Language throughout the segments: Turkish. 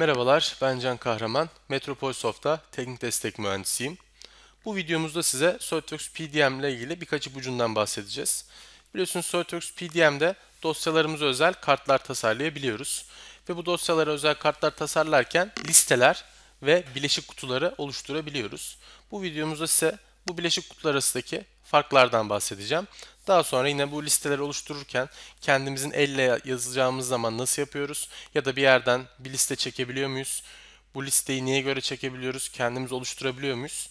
Merhabalar, ben Can Kahraman. Metropol teknik destek mühendisiyim. Bu videomuzda size SOLIDWORKS PDM ile ilgili birkaç ipucundan bahsedeceğiz. Biliyorsunuz SOLIDWORKS PDM'de dosyalarımıza özel kartlar tasarlayabiliyoruz. Ve bu dosyalara özel kartlar tasarlarken listeler ve bileşik kutuları oluşturabiliyoruz. Bu videomuzda size bu bileşik kutular arasındaki farklardan bahsedeceğim. Daha sonra yine bu listeleri oluştururken kendimizin elle yazacağımız zaman nasıl yapıyoruz? Ya da bir yerden bir liste çekebiliyor muyuz? Bu listeyi niye göre çekebiliyoruz? Kendimiz oluşturabiliyor muyuz?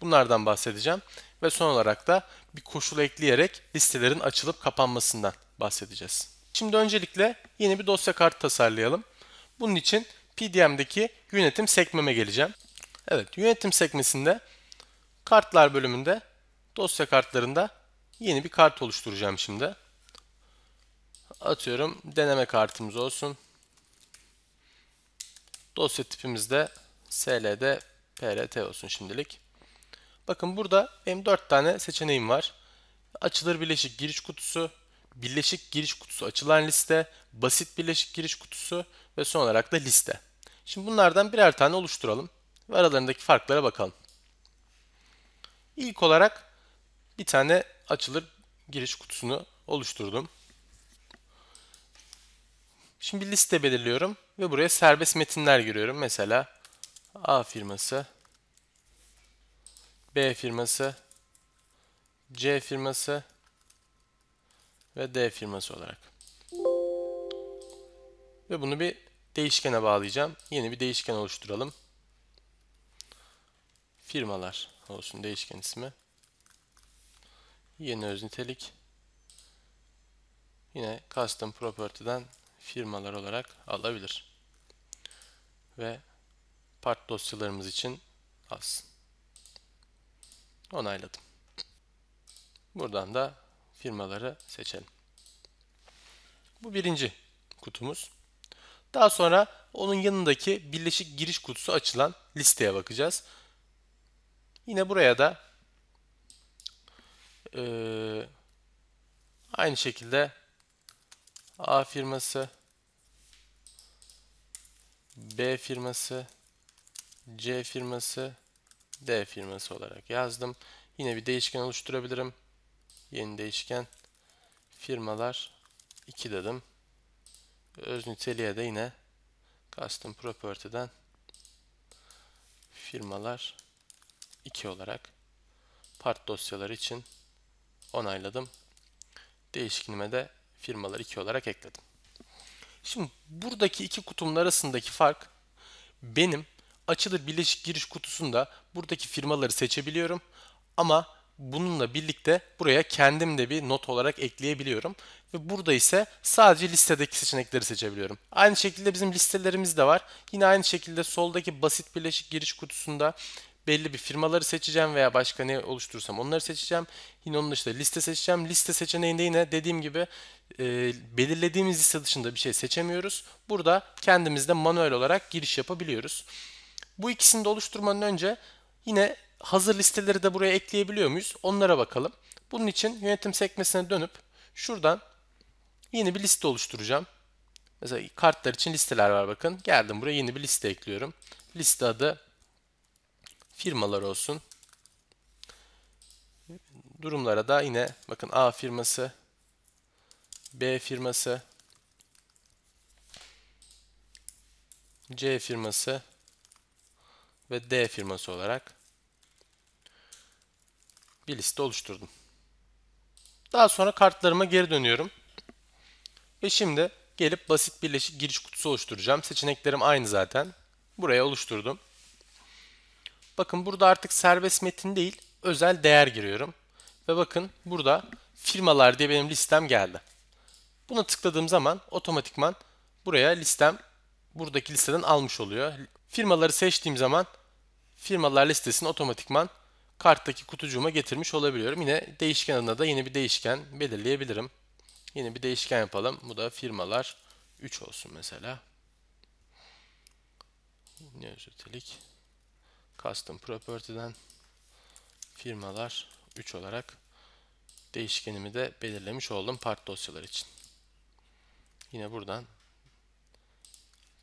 Bunlardan bahsedeceğim. Ve son olarak da bir koşul ekleyerek listelerin açılıp kapanmasından bahsedeceğiz. Şimdi öncelikle yeni bir dosya kartı tasarlayalım. Bunun için PDM'deki yönetim sekmeme geleceğim. Evet yönetim sekmesinde kartlar bölümünde dosya kartlarında Yeni bir kart oluşturacağım şimdi. Atıyorum deneme kartımız olsun. Dosya tipimiz de SLD PRT olsun şimdilik. Bakın burada benim 4 tane seçeneğim var. Açılır birleşik giriş kutusu, birleşik giriş kutusu açılan liste, basit birleşik giriş kutusu ve son olarak da liste. Şimdi bunlardan birer tane oluşturalım ve aralarındaki farklara bakalım. İlk olarak bir tane açılır giriş kutusunu oluşturdum. Şimdi bir liste belirliyorum ve buraya serbest metinler giriyorum. Mesela A firması, B firması, C firması ve D firması olarak. Ve bunu bir değişkene bağlayacağım. Yeni bir değişken oluşturalım. Firmalar olsun değişken ismi yeni öz nitelik yine custom property'den firmalar olarak alabilir. Ve part dosyalarımız için az Onayladım. Buradan da firmaları seçelim. Bu birinci kutumuz. Daha sonra onun yanındaki birleşik giriş kutusu açılan listeye bakacağız. Yine buraya da ee, aynı şekilde A firması, B firması, C firması, D firması olarak yazdım. Yine bir değişken oluşturabilirim. Yeni değişken firmalar 2 dedim. Öz niteliğe de yine custom property'den firmalar 2 olarak part dosyaları için onayladım. değişikliğime de firmalar 2 olarak ekledim. Şimdi buradaki iki kutumun arasındaki fark benim açılır bileşik giriş kutusunda buradaki firmaları seçebiliyorum. Ama bununla birlikte buraya kendim de bir not olarak ekleyebiliyorum. Ve burada ise sadece listedeki seçenekleri seçebiliyorum. Aynı şekilde bizim listelerimiz de var. Yine aynı şekilde soldaki basit bileşik giriş kutusunda belli bir firmaları seçeceğim veya başka ne oluşturursam onları seçeceğim. Yine onun dışında liste seçeceğim. Liste seçeneğinde yine dediğim gibi e, belirlediğimiz liste dışında bir şey seçemiyoruz. Burada kendimiz de manuel olarak giriş yapabiliyoruz. Bu ikisini de oluşturmanın önce yine hazır listeleri de buraya ekleyebiliyor muyuz? Onlara bakalım. Bunun için yönetim sekmesine dönüp şuradan yeni bir liste oluşturacağım. Mesela kartlar için listeler var bakın. Geldim buraya yeni bir liste ekliyorum. Liste adı firmalar olsun. Durumlara da yine bakın A firması, B firması, C firması ve D firması olarak bir liste oluşturdum. Daha sonra kartlarıma geri dönüyorum. Ve şimdi gelip basit birleşik giriş kutusu oluşturacağım. Seçeneklerim aynı zaten. Buraya oluşturdum. Bakın burada artık serbest metin değil, özel değer giriyorum. Ve bakın burada firmalar diye benim listem geldi. Buna tıkladığım zaman otomatikman buraya listem buradaki listeden almış oluyor. Firmaları seçtiğim zaman firmalar listesini otomatikman karttaki kutucuğuma getirmiş olabiliyorum. Yine değişken adına da yeni bir değişken belirleyebilirim. Yine bir değişken yapalım. Bu da firmalar 3 olsun mesela. Ne özellik? Custom Property'den firmalar 3 olarak değişkenimi de belirlemiş oldum part dosyalar için. Yine buradan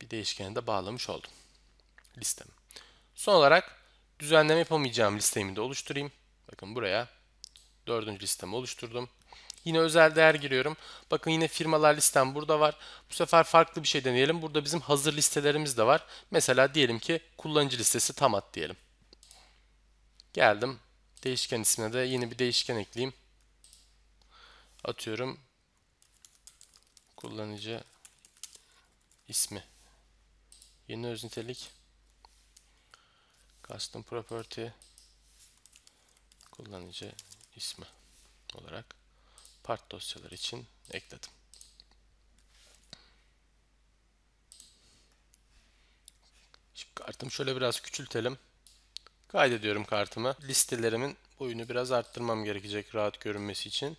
bir değişkeni de bağlamış oldum listem. Son olarak düzenleme yapamayacağım listemi de oluşturayım. Bakın buraya dördüncü listemi oluşturdum. Yine özel değer giriyorum. Bakın yine firmalar listem burada var. Bu sefer farklı bir şey deneyelim. Burada bizim hazır listelerimiz de var. Mesela diyelim ki kullanıcı listesi tamat diyelim. Geldim. Değişken ismine de yeni bir değişken ekleyeyim. Atıyorum. Kullanıcı ismi. Yeni öz nitelik. Custom property. Kullanıcı ismi olarak part dosyaları için ekledim. Şimdi kartımı şöyle biraz küçültelim. Kaydediyorum kartımı. Listelerimin boyunu biraz arttırmam gerekecek rahat görünmesi için.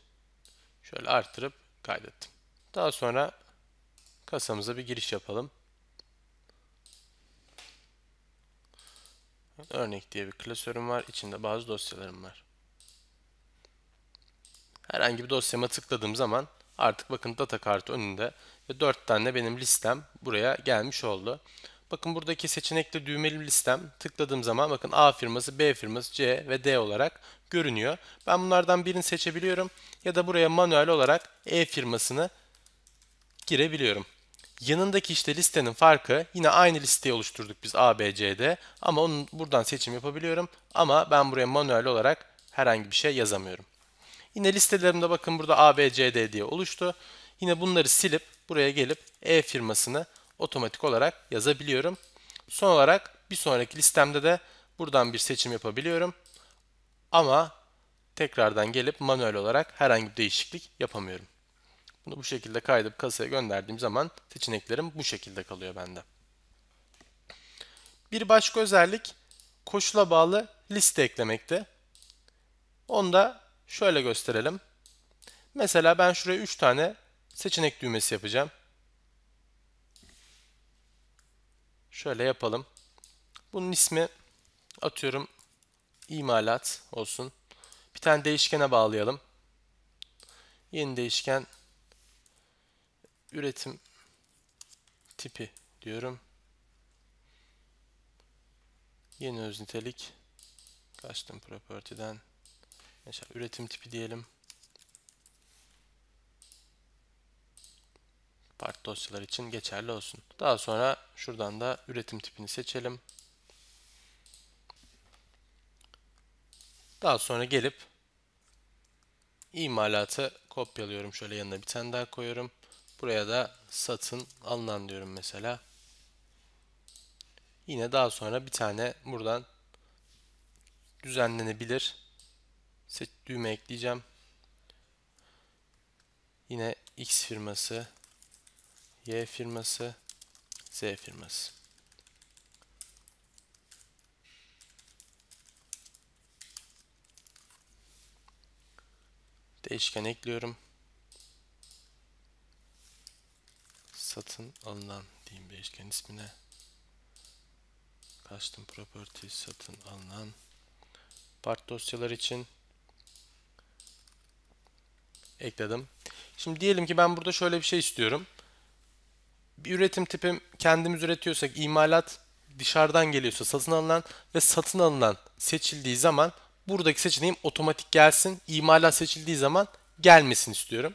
Şöyle arttırıp kaydettim. Daha sonra kasamıza bir giriş yapalım. Örnek diye bir klasörüm var. İçinde bazı dosyalarım var herhangi bir dosyama tıkladığım zaman artık bakın data kartı önünde ve 4 tane benim listem buraya gelmiş oldu. Bakın buradaki seçenekli düğmeli listem tıkladığım zaman bakın A firması, B firması, C ve D olarak görünüyor. Ben bunlardan birini seçebiliyorum ya da buraya manuel olarak E firmasını girebiliyorum. Yanındaki işte listenin farkı yine aynı listeyi oluşturduk biz A, B, C'de ama onun buradan seçim yapabiliyorum ama ben buraya manuel olarak herhangi bir şey yazamıyorum. Yine listelerimde bakın burada A, B, C, D diye oluştu. Yine bunları silip buraya gelip E firmasını otomatik olarak yazabiliyorum. Son olarak bir sonraki listemde de buradan bir seçim yapabiliyorum. Ama tekrardan gelip manuel olarak herhangi bir değişiklik yapamıyorum. Bunu bu şekilde kaydıp kasaya gönderdiğim zaman seçeneklerim bu şekilde kalıyor bende. Bir başka özellik koşula bağlı liste eklemekte. Onda Şöyle gösterelim. Mesela ben şuraya 3 tane seçenek düğmesi yapacağım. Şöyle yapalım. Bunun ismi atıyorum imalat olsun. Bir tane değişkene bağlayalım. Yeni değişken üretim tipi diyorum. Yeni öz nitelik custom property'den Mesela üretim tipi diyelim. Part dosyalar için geçerli olsun. Daha sonra şuradan da üretim tipini seçelim. Daha sonra gelip imalatı kopyalıyorum. Şöyle yanına bir tane daha koyuyorum. Buraya da satın alınan diyorum mesela. Yine daha sonra bir tane buradan düzenlenebilir Set düğme ekleyeceğim. Yine X firması, Y firması, Z firması. Değişken ekliyorum. Satın alınan diyeyim değişken ismine. Custom Properties satın alınan. Part dosyalar için ekledim. Şimdi diyelim ki ben burada şöyle bir şey istiyorum. Bir üretim tipim kendimiz üretiyorsak imalat dışarıdan geliyorsa satın alınan ve satın alınan seçildiği zaman buradaki seçeneğim otomatik gelsin. İmalat seçildiği zaman gelmesin istiyorum.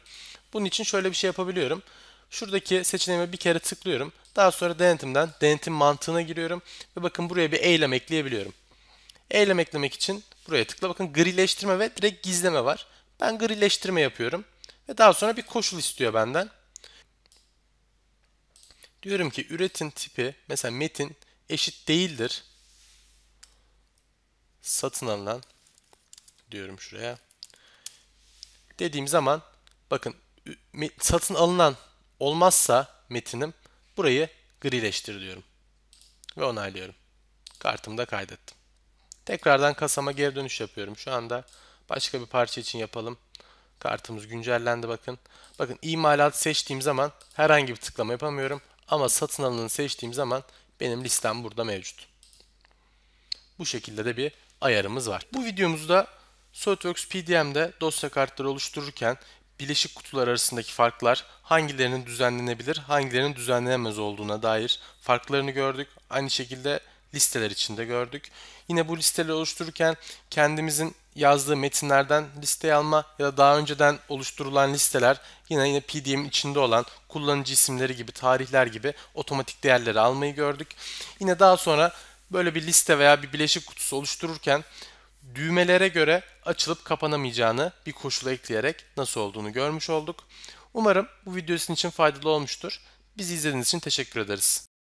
Bunun için şöyle bir şey yapabiliyorum. Şuradaki seçeneğime bir kere tıklıyorum. Daha sonra denetimden denetim mantığına giriyorum. Ve bakın buraya bir eylem ekleyebiliyorum. Eylem eklemek için buraya tıkla. Bakın grileştirme ve direkt gizleme var. Ben grileştirme yapıyorum. Ve daha sonra bir koşul istiyor benden. Diyorum ki üretin tipi mesela metin eşit değildir. Satın alınan diyorum şuraya. Dediğim zaman bakın satın alınan olmazsa metinim burayı grileştir diyorum. Ve onaylıyorum. Kartımda kaydettim. Tekrardan kasama geri dönüş yapıyorum. Şu anda Başka bir parça için yapalım. Kartımız güncellendi bakın. Bakın imalat seçtiğim zaman herhangi bir tıklama yapamıyorum. Ama satın alanını seçtiğim zaman benim listem burada mevcut. Bu şekilde de bir ayarımız var. Bu videomuzda SolidWorks PDM'de dosya kartları oluştururken bileşik kutular arasındaki farklar hangilerinin düzenlenebilir, hangilerinin düzenlenemez olduğuna dair farklarını gördük. Aynı şekilde listeler içinde gördük. Yine bu listeleri oluştururken kendimizin yazdığı metinlerden listeye alma ya da daha önceden oluşturulan listeler yine yine PDM içinde olan kullanıcı isimleri gibi, tarihler gibi otomatik değerleri almayı gördük. Yine daha sonra böyle bir liste veya bir bileşik kutusu oluştururken düğmelere göre açılıp kapanamayacağını bir koşula ekleyerek nasıl olduğunu görmüş olduk. Umarım bu video sizin için faydalı olmuştur. Bizi izlediğiniz için teşekkür ederiz.